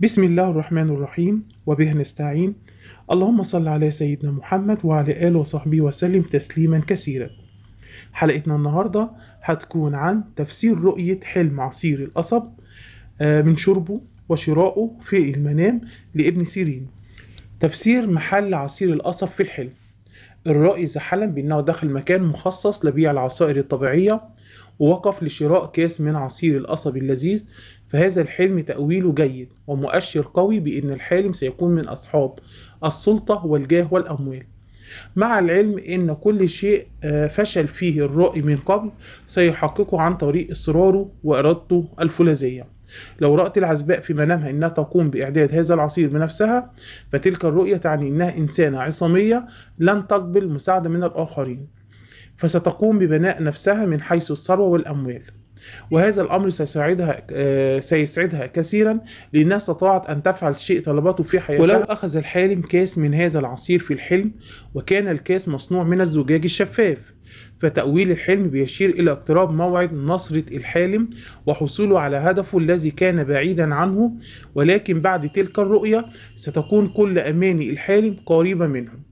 بسم الله الرحمن الرحيم وبه نستعين اللهم صل على سيدنا محمد وعلى آله وصحبه وسلم تسليما كثيرا حلقتنا النهاردة هتكون عن تفسير رؤية حلم عصير القصب آه، من شربه وشرائه في المنام لابن سيرين تفسير محل عصير القصب في الحلم الرائي إذا حلم بأنه دخل مكان مخصص لبيع العصائر الطبيعية ووقف لشراء كاس من عصير القصب اللذيذ فهذا الحلم تأويله جيد ومؤشر قوي بأن الحالم سيكون من أصحاب السلطة والجاه والأموال مع العلم أن كل شيء آه، فشل فيه الرأي من قبل سيحققه عن طريق إصراره وإرادته الفولاذية لو رأت العزباء في منامها أنها تقوم بإعداد هذا العصير بنفسها فتلك الرؤية تعني أنها إنسانة عصامية لن تقبل مساعدة من الآخرين فستقوم ببناء نفسها من حيث الثروة والأموال وهذا الأمر سيساعدها آه، سيسعدها كثيرا لأنها استطاعت أن تفعل شيء طلبته في حياتها ولو أخذ الحالم كاس من هذا العصير في الحلم وكان الكاس مصنوع من الزجاج الشفاف فتأويل الحلم بيشير إلى اقتراب موعد نصرة الحالم وحصوله على هدفه الذي كان بعيدا عنه ولكن بعد تلك الرؤية ستكون كل أماني الحالم قريبة منه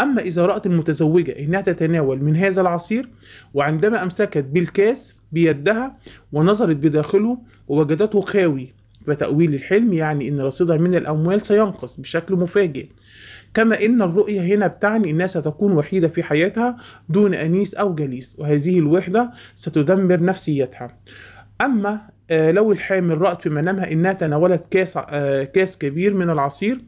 أما إذا رأت المتزوجة أنها تتناول من هذا العصير وعندما أمسكت بالكاس بيدها ونظرت بداخله ووجدته خاوي فتأويل الحلم يعني أن رصيدها من الأموال سينقص بشكل مفاجئ كما أن الرؤية هنا بتعني أنها ستكون وحيدة في حياتها دون أنيس أو جليس وهذه الوحدة ستدمر نفسيتها أما آه، لو الحامل رأت في منامها أنها تناولت كاس, آه، كاس كبير من العصير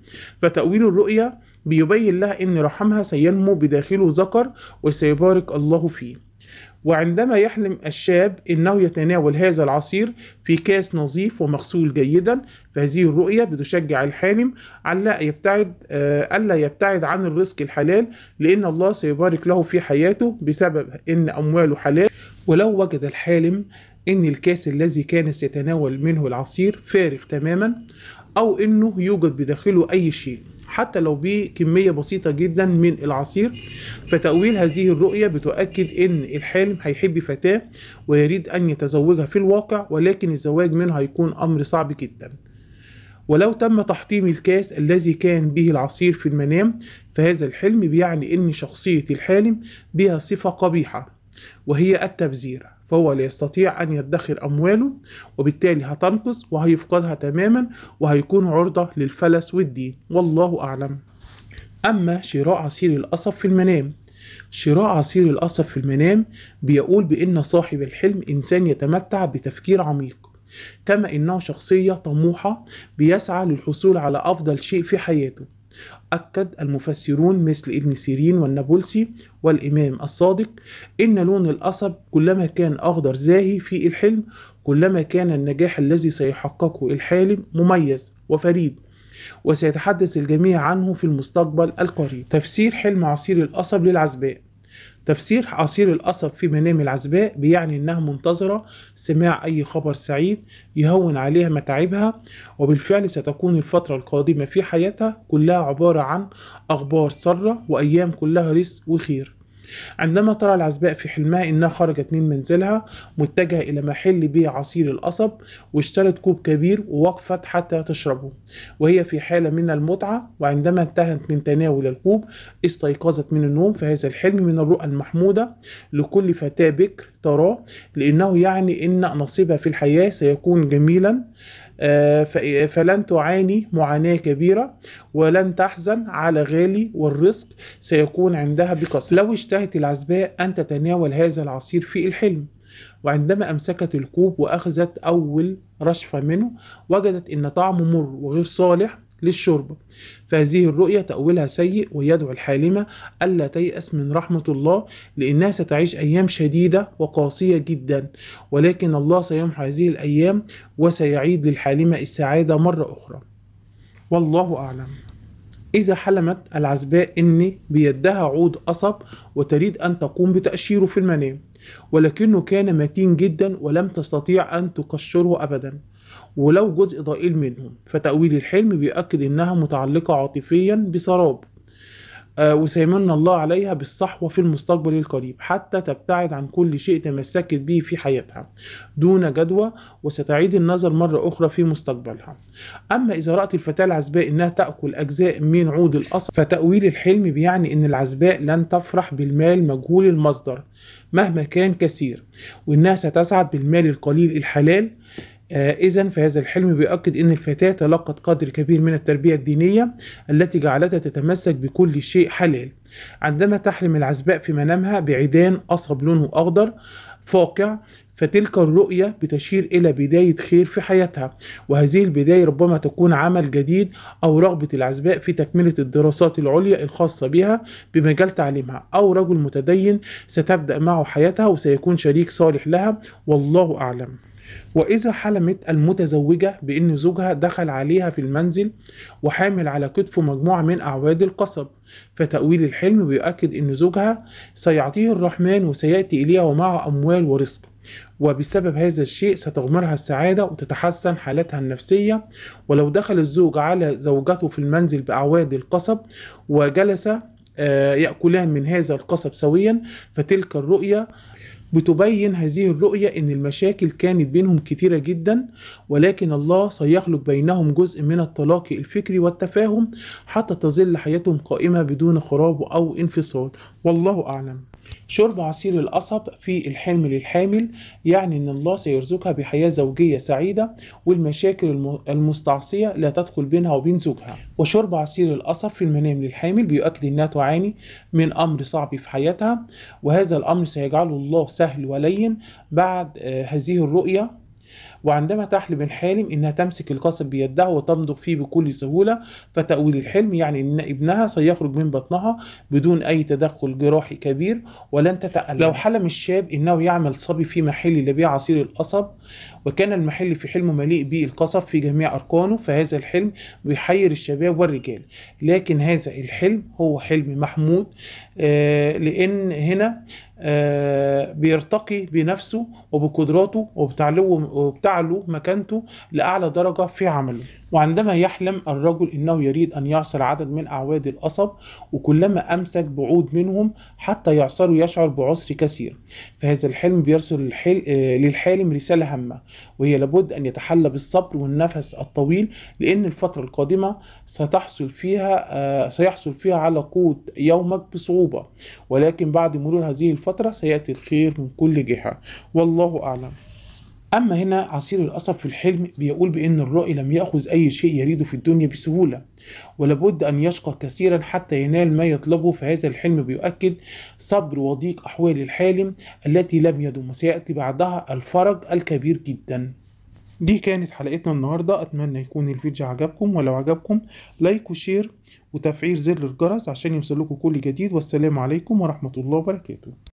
فتأويل الرؤية بيبين لها ان رحمها سينمو بداخله ذكر وسيبارك الله فيه وعندما يحلم الشاب انه يتناول هذا العصير في كاس نظيف ومغسول جيدا فهذه الرؤيه بتشجع الحالم الا يبتعد الا آه، يبتعد عن الرزق الحلال لان الله سيبارك له في حياته بسبب ان امواله حلال ولو وجد الحالم ان الكاس الذي كان سيتناول منه العصير فارغ تماما او انه يوجد بداخله اي شيء حتى لو بكمية بسيطة جدا من العصير فتأويل هذه الرؤية بتؤكد ان الحلم هيحب فتاة ويريد ان يتزوجها في الواقع ولكن الزواج منها هيكون امر صعب جدا ولو تم تحطيم الكاس الذي كان به العصير في المنام فهذا الحلم بيعني ان شخصية الحالم بها صفة قبيحة وهي التبذير فهو لا يستطيع أن يدخر أمواله وبالتالي هتنقص وهيفقدها تماما وهيكون عرضة للفلس والدين والله أعلم أما شراء عصير القصب في المنام شراء عصير القصب في المنام بيقول بأن صاحب الحلم إنسان يتمتع بتفكير عميق كما إنه شخصية طموحة بيسعى للحصول على أفضل شيء في حياته أكد المفسرون مثل ابن سيرين والنابلسي والإمام الصادق إن لون القصب كلما كان أخضر زاهي في الحلم كلما كان النجاح الذي سيحققه الحالم مميز وفريد وسيتحدث الجميع عنه في المستقبل القريب تفسير حلم عصير القصب للعزباء تفسير عصير القصب في منام العزباء بيعني إنها منتظرة سماع أي خبر سعيد يهون عليها متاعبها وبالفعل ستكون الفترة القادمة في حياتها كلها عبارة عن أخبار سارة وأيام كلها رزق وخير عندما ترى العزباء في حلمها إنها خرجت من منزلها متجهة إلى محل بيع عصير القصب واشترت كوب كبير ووقفت حتى تشربه وهي في حالة من المتعة وعندما انتهت من تناول الكوب استيقظت من النوم في هذا الحلم من الرؤى المحمودة لكل فتاة بكر تراه لأنه يعني إن نصيبها في الحياة سيكون جميلا آه، فلن تعاني معاناة كبيرة ولن تحزن على غالي والرزق سيكون عندها بكثرة لو اشتهت العزباء أن تتناول هذا العصير في الحلم وعندما أمسكت الكوب وأخذت أول رشفة منه وجدت أن طعمه مر وغير صالح للشوربة فهذه الرؤية تأويلها سيء ويدعو الحالمة ألا تيأس من رحمة الله لأنها ستعيش أيام شديدة وقاسية جدا ولكن الله سيمحو هذه الأيام وسيعيد للحالمة السعادة مرة أخرى والله أعلم إذا حلمت العزباء إن بيدها عود قصب وتريد أن تقوم بتأشيره في المنام ولكنه كان متين جدا ولم تستطيع أن تقشره أبدا ولو جزء ضئيل منهم فتأويل الحلم بيؤكد إنها متعلقة عاطفيا بسراب آه، وسيمن الله عليها بالصحوة في المستقبل القريب حتى تبتعد عن كل شيء تمسكت به في حياتها دون جدوى وستعيد النظر مرة أخرى في مستقبلها أما إذا رأت الفتاة العزباء إنها تأكل أجزاء من عود الأصل فتأويل الحلم بيعني إن العزباء لن تفرح بالمال مجهول المصدر مهما كان كثير وإنها ستسعد بالمال القليل الحلال آه، إذا فهذا الحلم بيؤكد أن الفتاة تلقت قدر كبير من التربية الدينية التي جعلتها تتمسك بكل شيء حلال عندما تحلم العزباء في منامها بعيدان أصب لونه أخضر فاقع فتلك الرؤية بتشير إلى بداية خير في حياتها وهذه البداية ربما تكون عمل جديد أو رغبة العزباء في تكملة الدراسات العليا الخاصة بها بمجال تعليمها أو رجل متدين ستبدأ معه حياتها وسيكون شريك صالح لها والله أعلم وإذا حلمت المتزوجة بأن زوجها دخل عليها في المنزل وحامل على كتفه مجموعة من أعواد القصب فتأويل الحلم بيؤكد أن زوجها سيعطيه الرحمن وسيأتي إليها ومعه أموال ورزق وبسبب هذا الشيء ستغمرها السعادة وتتحسن حالتها النفسية ولو دخل الزوج على زوجته في المنزل بأعواد القصب وجلس آه، يأكلان من هذا القصب سويا فتلك الرؤية بتبين هذه الرؤية أن المشاكل كانت بينهم كتيرة جدا ولكن الله سيخلق بينهم جزء من التلاقي الفكري والتفاهم حتى تظل حياتهم قائمة بدون خراب أو انفصال والله أعلم شرب عصير القصب في الحلم للحامل يعني أن الله سيرزقها بحياة زوجية سعيدة والمشاكل المستعصية لا تدخل بينها وبين زوجها وشرب عصير القصب في المنام للحامل بيؤكد أنها تعاني من أمر صعب في حياتها وهذا الأمر سيجعله الله سهل ولين بعد آه، هذه الرؤية وعندما تحلم الحالم إنها تمسك القصب بيدها وتمضغ فيه بكل سهولة فتأويل الحلم يعني إن ابنها سيخرج من بطنها بدون أي تدخل جراحي كبير ولن تتألم لو حلم الشاب إنه يعمل صبي في محل لبيع عصير القصب وكان المحل في حلمه مليء بالقصب في جميع أركانه فهذا الحلم بيحير الشباب والرجال لكن هذا الحلم هو حلم محمود آه لأن هنا آه، بيرتقي بنفسه وبقدراته وبتعلو مكانته لأعلى درجة في عمله وعندما يحلم الرجل انه يريد ان يعصر عدد من اعواد القصب وكلما امسك بعود منهم حتى يعصره يشعر بعسر كثير فهذا الحلم بيرسل الحل... آه، للحالم رساله هامه وهي لابد ان يتحلى بالصبر والنفس الطويل لان الفتره القادمه ستحصل فيها آه، سيحصل فيها على قوت يومك بصعوبه ولكن بعد مرور هذه الفتره سياتي الخير من كل جهه والله اعلم أما هنا عصير القصب في الحلم بيقول بأن الرائي لم يأخذ أي شيء يريده في الدنيا بسهولة ولابد أن يشقى كثيرا حتى ينال ما يطلبه فهذا الحلم بيؤكد صبر وضيق أحوال الحالم التي لم يدم وسيأتي بعدها الفرج الكبير جدا دي كانت حلقتنا النهاردة أتمنى يكون الفيديو عجبكم ولو عجبكم لايك وشير وتفعيل زر الجرس عشان يوصلكم كل جديد والسلام عليكم ورحمة الله وبركاته